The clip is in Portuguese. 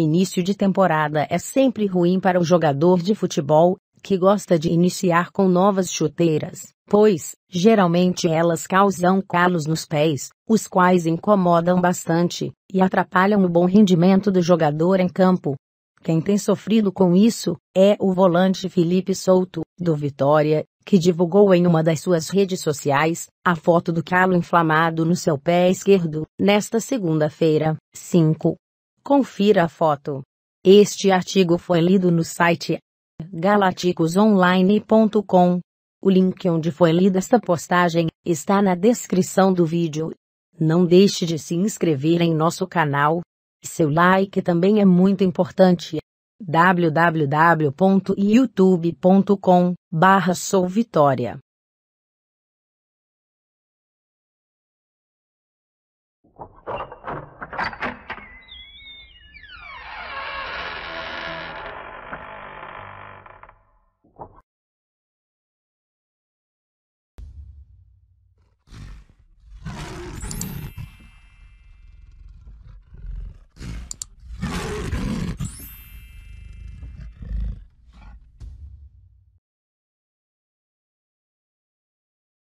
Início de temporada é sempre ruim para o jogador de futebol, que gosta de iniciar com novas chuteiras, pois, geralmente elas causam calos nos pés, os quais incomodam bastante, e atrapalham o bom rendimento do jogador em campo. Quem tem sofrido com isso é o volante Felipe Souto, do Vitória, que divulgou em uma das suas redes sociais a foto do calo inflamado no seu pé esquerdo, nesta segunda-feira, 5, Confira a foto. Este artigo foi lido no site galaticosonline.com. O link onde foi lida esta postagem está na descrição do vídeo. Não deixe de se inscrever em nosso canal. Seu like também é muito importante. www.youtube.com barra